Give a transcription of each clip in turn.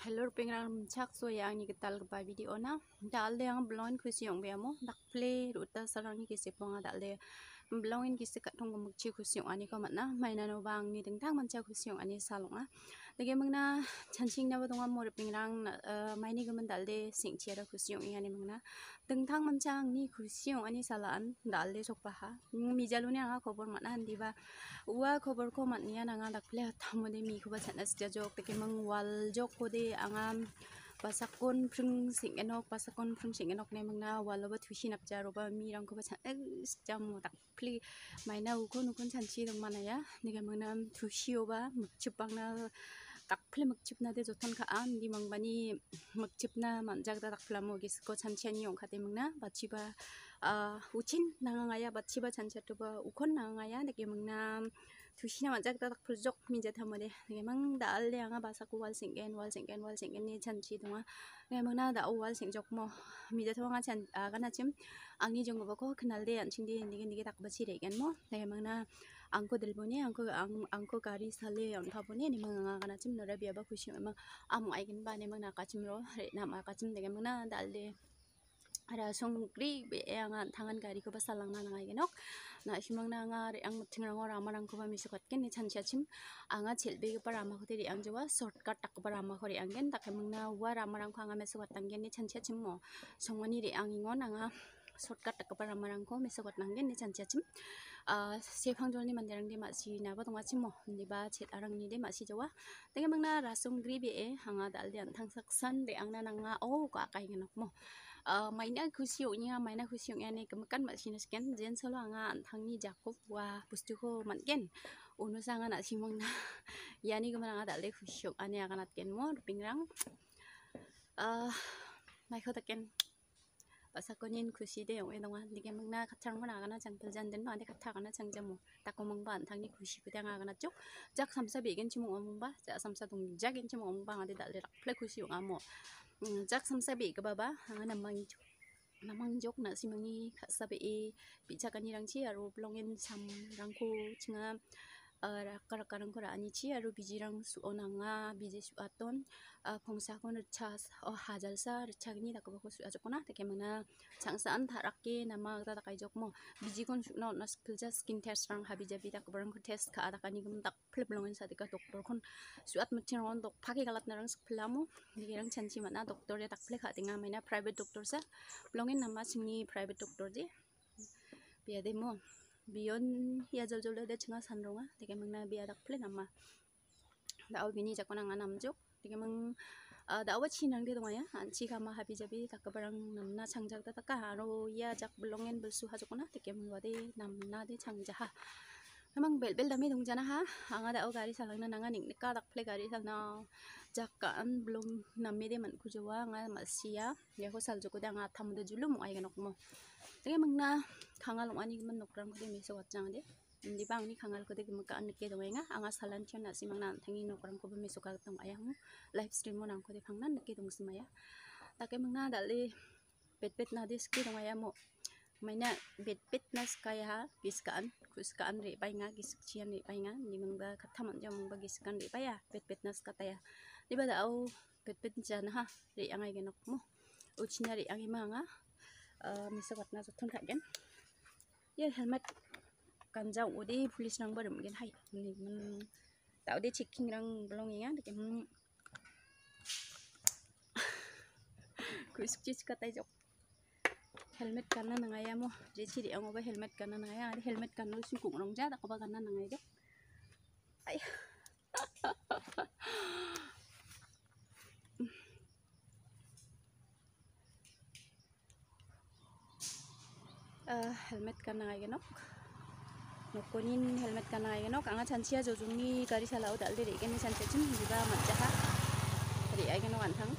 hello pengrang chak so yang ni getal ke video na dal de yang blonde khusi yang be amo dak play ruta sarang ni ke sepong dal de belongin ki sekat thong gum chi khu siung ani ko mat na mai na no bang ni ding tang man cha khu siung ani sa long a lege mang na chan sing na bodong am mor ping rang mai ni gum dal de sing chi ra khu siung i ani mang na ding tang man chang ni khu siung ani sa lan dal de sok pa ha mi jalu ne anga khobor mat na di ba wa khobor ko mat ni ana anga dak ple tham de mi khu ba chan as ja jok te ke mang wal jok ko de anga pasakon prung sing enok pasakon prung sing enok ne mangna waloba thushi napja roba mi rang ko ba c h a e jam tak pli maina u ko nu kon chan chi dong mana ya nega mangna thushi oba mukchup a n g n a tak pli mukchup na de jotan ka an di mangbani mukchup na manjak da tak pla mo gis ko chan c h a n yong k a t e mangna bachi ba uchin nangaya bachi ba chan c h a t o ba ukon nangaya nega mangna m tushina majak ta tak phuljuk min je thamore nge mang da al yang ba sa wal sing en wal sing en wal sing en ni chan chi dunga nge mang na da wal sing jok mo mi je thonga chan a kana chim ang ni jong ba ko khnal de an ching de ni ni tak ba chi re gen mo nge mang na ang ko del bone ang ko ang ang ko gari sale on tha bone ni mang nga kana chim no ra bia ba khushi ma am ai gen ba ni mang na ka chim ro re na ma ka chim de ge mang na dal de ara song gri be ang thangan gari ko ba salang na nga gen ok na himang na nga re ang mathingrang or amarang ko ba miso kat ken ni chan sia chim anga chelbe ge para ma khote re ang jawa shortcut tak para ma khore ang gen tak himang na wa ramarang khanga meso kat tang gen ni chan sia chim mo songwani re ang na nga shortcut tak para marang ko meso kat nang gen ni chan sia chim phang sefang jolni mandirang de masi na ba tonga chimo ni ba chet arang ni de masi jawa tenge mangna rasung gribe e hanga dal de an thang saksan de na nga o ka kai ngnok mo maina khusi unya maina khusyuknya ni ne kemkan ma sekian jangan jen solo anga anthang ni jakob wa bustu ho manken uno sanga nak simong na yani kemana anga dale khusi unya ani akan atken mor pingrang mai khota ken pasa konin khusi de yong edong ani ke mangna khatang mona gana changpal jan den ma ani khatha gana changja mo takong mang ban thangni khusi ku dang agana chok jak samsa begen chimong omba ja samsa dong jak gen chimong omba ngade dale rak phle khusi unga mo jak sam sabi ke baba hang nam mang nam mang jok na simangi kha sabi e bicha kanirang chi aro blongen sam rangku chinga Eh, rakarang kora ani chi aru biji rang su onanga biji su aton eh, pongsa kon cha o oh, hajal sa rchak ni dakaba ko su ajakona take mana changsa an tharake nama ta takai jok mo biji kon su no na skill ja skin test rang habi jabi dakaba ko test kha ada kani gum dak phlep longin sa dikha doctor kon su at mutin ron dok phake galat na rang phlamu ni rang chanchi mana doctor ya dak phle kha dinga maina private doctor sa longin nama singni private doctor ji pia demo mo biyon hiya jol jol de c h n g a san ronga t e k e mang na biya dak plen a m a dao bini jakona nga n a m j o k t e k e mang dawa chinang de dongaya anchi kama habi jabi takabarang namna changjak ta taka aro ya jak blongen e b e l s u ha j o k o n a t e k e mang wade namna de changja ha memang bel bel dami dong jana ha ang ada og gari salang na nanga ning ka dak play gari sal na jakkan belum nami deh mantu jua nga Malaysia, ya aku salju joko da nga tham de julum ai ganok mo Tapi mang na khangal ma ni man nukram ko de mi so wachang de bang ni khangal ko de mi ka anke do nga anga salan chen na simang na thangi nokran ko mi so ka tong live stream mo nang ko de phangnan ke dong simaya take mang na dali pet pet nadi de ski dong ai mo maina bed bit nas kaya ha giskan kuskan re painga giskchian re painga nimang ba khatham jam ba giskan re paya bit bit nas ka taya diba da au bit bit jan ha re angai genok mo uchina re angai manga a ah, misa wat na jothon khagen ye ya, helmet kan ja odi nang barum mungkin hai ni man ta odi chicken rang blong inga de kem kuskchis jok helmet kana na ngaya mo chỉ chi ông ngoba helmet kana na ngaya đi helmet kana su cùng rong ja da koba kana na ngaya ai đó. helmet ai cái kana ngaya nok nokonin helmet ai cái kana ngaya nok anga chanchia jo jungni gari để cái de de gani chanchia chim jiba mặt jaha ri ai cái nó gano thắng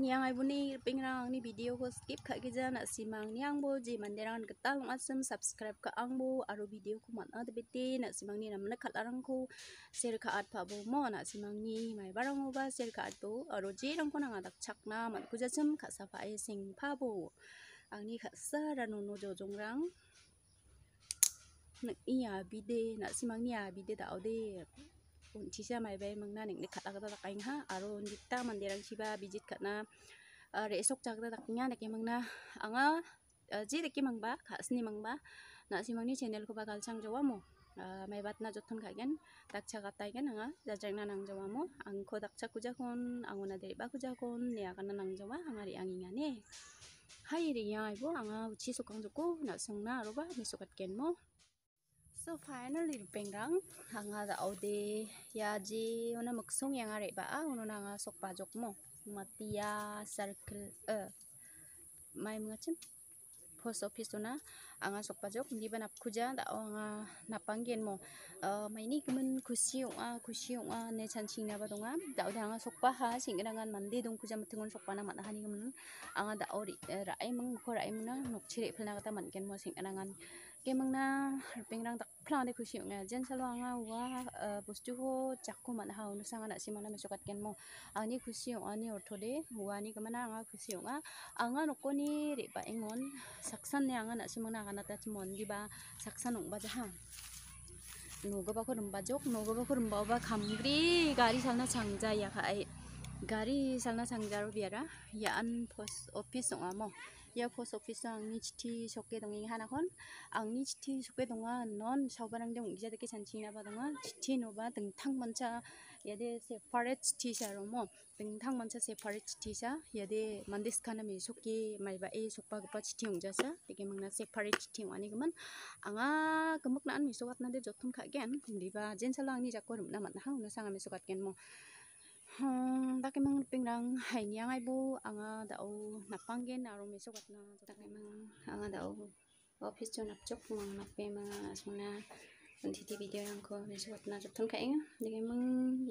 Yang ibu ni pengrang ni video ko skip kat kerja nak simang niang bo, bu Ji mandi rang long asem subscribe ke ang bu Aru video ku mana ada beti nak simang ni nama nekat arang ku Share ke adpa bu mo nak simang ni Mai barang ba share ke tu, Aru ji rang ku nang adak cak na mat ku jacem kat safari sing pa bu Ang ni kat sa ranu no jo jong rang Nak iya bide nak simang ni ya bide tau deh unchi sa mai bay mangna ning ni khat tak ing ha aru nitta mandirang chiba bijit khat na eh, re sok tak nya dek mangna anga eh, ji de ki mangba khasni mangba na si mangni channel ko ba gal chang jawa mo eh, mai bat na jothon kha gen tak chak atai gen anga ja jang na nang jawa mo ang kho dak chak ku ja kon anguna de ba ku ja kon ne aga kan na nang jawa hangari angi nga ne hai re yai bo anga uchi sokang joko na sung na ro ba ni sokat ken So finally lupeng rang hanga da ode ya ji ona maksung yang are ba ono na sok pa mo matia circle e mai mngachim post office ona anga sok pajok. jok ni banap khuja da anga napangen mo e mai ni kmun khusi ong a khusi ong a ne chan ching na ba dong a da ode anga sok pa ha singra ngan mande dong khuja mathung on sok pa na mat ha ni kmun anga da ori e, ra mang khora ai mun na nok chire phlna ga ta man ken mo singra ngan ke mang na harping rang tak phla de khushi nga jen salo anga wa bostu ho chakko man ha nu sanga na simana me sokat ken mo ani khushi ani ortho de wani kamana anga khushi nga anga nokko ni re ba engon saksan ne anga na simana kana ta chmon gi ba saksan ong ba ja ha 노고바 코름바족 노고바 코름바바 감그리 가리 살나 장자야 가이 가리 살나 장자로 비아라 야안 포스 오피스 옹아모 ya p o s o f i s e ang ni chiti s o k k e dong ing hana kon ang ni chiti s o k k e donga non a h 서바랑 동 이제 되게 잔치나 e 동아 chiti no dong tang ba mancha ya de separate e c chiti 샤로모 등탕 먼차 separate chiti o s 샤 야데 만데스 카 a 미 속기 말바 에 속바 그바 chiti jasa yong k 용자 a 되게 막나 separate n o na gen d i ba sa jen l t i 와니 그만 앙 k 그먹나 안 미소 같나데 n 통 가겐 리바 젠살랑니 자꾸 름나 만나 하 o k a 하면 e n mo hong ta cái mang ping rang hay nhang ai bu anga dau nap pang gen aro mi sokat na ta cái mang anga ờ, dau office cho nap chok mang nap pe mang sona thì thì video yang ko mi sokat na chok thon kai nga de cái mang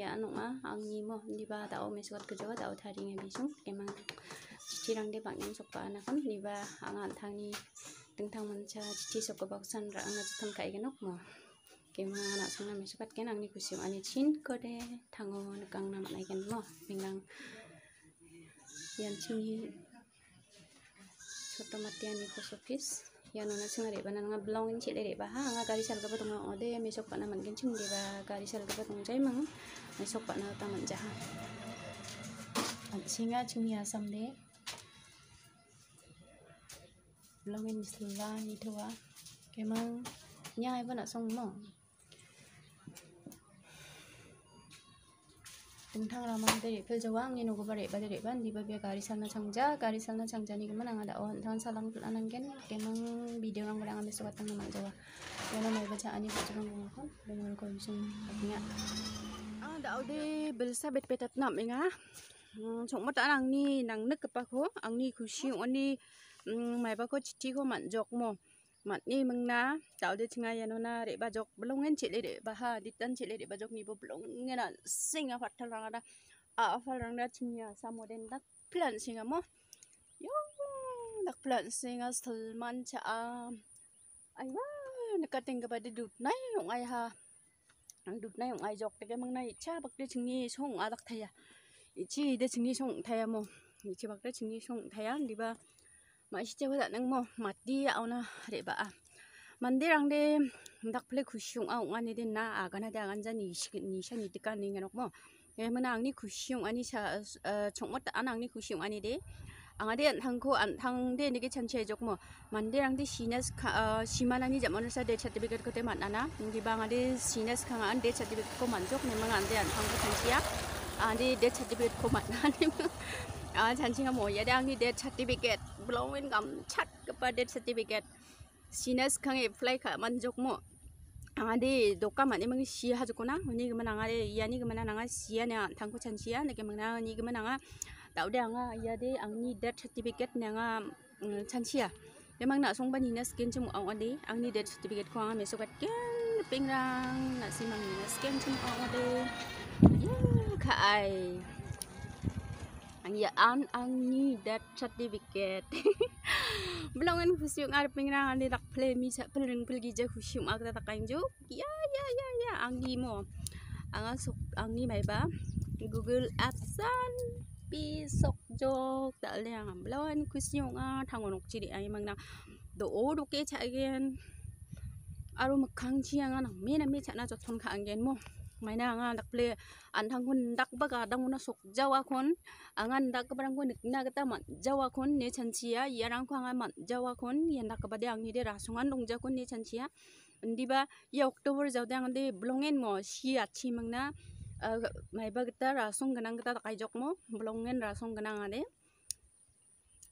ya no ma ang ờ, ni mo ni ba dau mi sokat ko jo dau thari ngai bi sung cái mang chi rang de bang yang sok pa na kon ni ba anga ờ, thang ni tung thang man cha chi sok ko bok san ra anga chok thon kai cái nok mo kema na sang nam sabat ken ang ni kusim ani chin ko de thango na kang nam nai ken mo ming nang yan ching hi soto matian ni ko sofis yan ona sing re banan nga blong in chile re ba ha nga gari sal ga batong o de me sok pa naman ken ching de ba gari sal ga batong jai mang me sok pa na taman ja ha ang singa chung ya sam de blong in sila ni thua kemang nhai vẫn ở xong mỏng tentang ramah dari perjuangan yang aku balik pada depan di bagi garis sana cangja, garis sana cangja ni kemana ada orang tangan salam tu anak kan kemang video orang kurang ambil sebab tengah nak jawab yang nama baca ani baca orang orang kan dengan orang kau bising katanya ah dah ada belasah bet betat nak ingat cuma mata orang ni nang nak kepakoh orang ni khusyuk orang ni mai pakoh cuci ko manjok mo mặt ni măng na cháu đi chăng ai nó na để bà dọc lông ngén chị lấy để bà ha đi tân chị lấy để bà dọc ni bộ lông nghe là sinh ở phát thằng rằng đó ở phát rằng đó chừng nhà sao một đến đắc plan sinh ở mò yo đắc plan sinh ở sờ man cha ai wa nó cái tiếng cái bài đi đút này ông ai ha đút này ông ai dọc cái măng này cha bậc đi chừng ni xong à đắc thầy à chị đi chừng ni xong thầy à mò chị bậc đi chừng ni xong thầy à đi ba maisha wala nang mo mati aw na re ba a mandir ang de n dak ple k u s h u n g aw ngani din a aga na da gan jani ni sha ni tika ni n g e n o k mo e mana ang ni k u s h u n g ani sa chongmat an a ang ni k u s h u n g ani de ang ade ang ko an h a n g de ni ge chanche jok mo mandir ang de sinas a simana h ni jamon sa de c h a t i b i c a t ko te man ana ni bang ade sinas k a n g an a de c h a t i b i c a t ko man jok ne mang an de an h a n g ko chanchia ade de c h a t i b i c a t ko man ani ờ chan chinh mo ya dang ni death certificate blowin gam chat ka death certificate sinus khang e fly kha man jok mo angade doka mane mang si ha jok na anh gam na ngade ya ni gam na nga si ya na thang ko chan si ya ne gam na ni gam na anh dau de anh ya de ang đi death certificate na à, ừ, nga chan si ya mình na song ba ni na skin chum ang ade ang ni death certificate ko ang me so kat ken pingrang na si mang ni na skin chum ang ade yeah kha ai ang yaan ang ni dat certificate belongan khusyuk ngar pingrang ni dak play mi sa pelung pelgi ja khusyuk ak ta takain jo ya ya ya ya ang ni mo ang sok ang ni mai ba google adson pi sok jo ta le ang belongan khusyuk ngar thangon ok chi ri ai mang na do o do ke cha gen aru makang siang ana mi na mi chana jothon kha angen mo maina anga dak ple an thang hun dak ba dang una sok jawa khon angan dak ka barang ko nikna ga ta man jawa khon ne chan chia ya rang khwa man jawa khon ya dak ba de ang ni de ra sungan dong ja khon ne chan chia ndi ba ya october jaw dang de blongen mo si a chi mang na mai ba ga ta ra sung ga nang ga ta kai jok mo blongen ra sung ga nang ade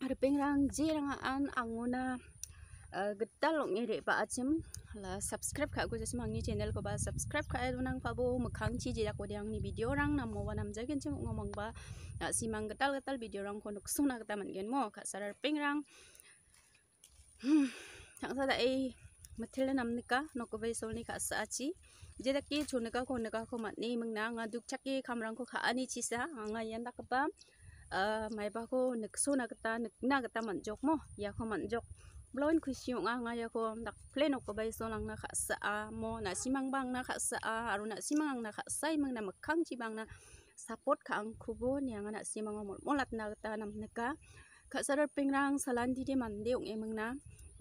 ar peng rang ji an anguna Eh, getal lok ni dek pak acim la subscribe kak gua mang ni channel ko ba subscribe kak edu nang pabo mekang ci jira ko ni video orang namo wa nam jagen cem ngomong ba nak simang getal getal video orang ko nuk sunak taman gen mo kak sarar ping rang hmm tak sada ai eh. mathil nam nika nok ko bai so ni kak saachi je dak ki eh. chun ka ko ne ka ko mat ni mang na nga duk chak rang ko kha ani chi sa ah, nga yan tak ba Uh, mai bako nak so nak ta nak nak ta manjok mo ya ko manjok lon khu siung a nga cho ko đặt plen ko bai so lang na kha sa a ah, mo na simang bang na kha sa a ah, aru na simang na kha sai mang na makhang chi bang na support kha ang khu bo ni nga na một mo molat na ta nam na ka kha sa rar ping rang salan di de man de ong emang na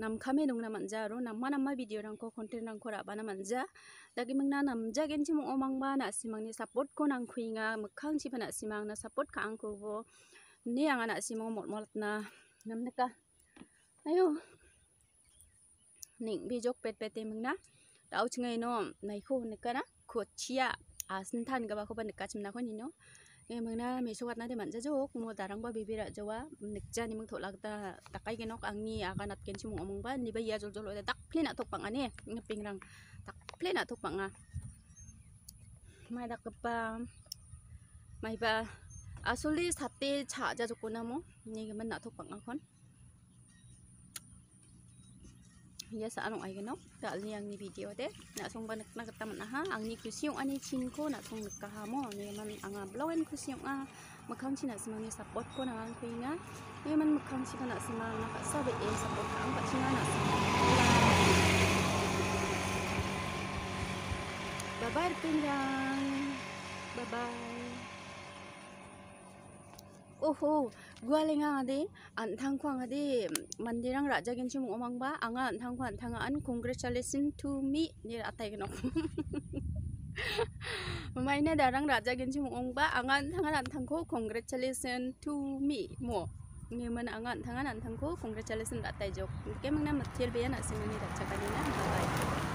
nam khame nung na manja ro nam ma nam ma video rang ko content rang ko ra ba na manja dagi mang na nam ja gen chi mo omang ba na mang đi support ko nang khuinga makhang chi ba na mang là support kha ang khu bo ni nga na simang mo molat na nam na ka ayo nịnh bi jok pet pet mừng na tao chung ngay nó này khô này cả na khu chia à sinh than các bạn không bạn được cả chim nào không nhìn nó em mừng na mình số gặt na thì bạn sẽ jok mua đà răng bao bì bì ra cho quá nịch cha thì mừng thổ lạc ta ta cái cái nóc anh nghi à cái nát kiến chung mong ba ni bây giờ rồi rồi lại tắc plei nát thuộc bằng anh em nghe bình rằng tắc plei nát thuộc bằng à mai đặc ba mai ba à số lý sát tê chả cho cho cô nam ô cái mà nát thuộc bằng anh con ya saalong ay ganaw dali ang ni video de na song banak na kata man ha ang ni kusyong ani chin ko na song nakaha ni man ang blow and kusyong a makang china sima ni support ko na ang kuinga ni man makang china na sima na ka sabi e support ka ang pachina na bye bye pinggang bye bye uhu gualinga adi an thangkwang adi mandirang raja gen chum omang ba anga an thangkwan thanga an congratulation to me ni atai gno maina darang raja gen chum ong ba anga an thanga an thangko congratulation to me mo ni man anga an thanga an thangko congratulation atai jok ke mang na mathil be na simani raja kanina bye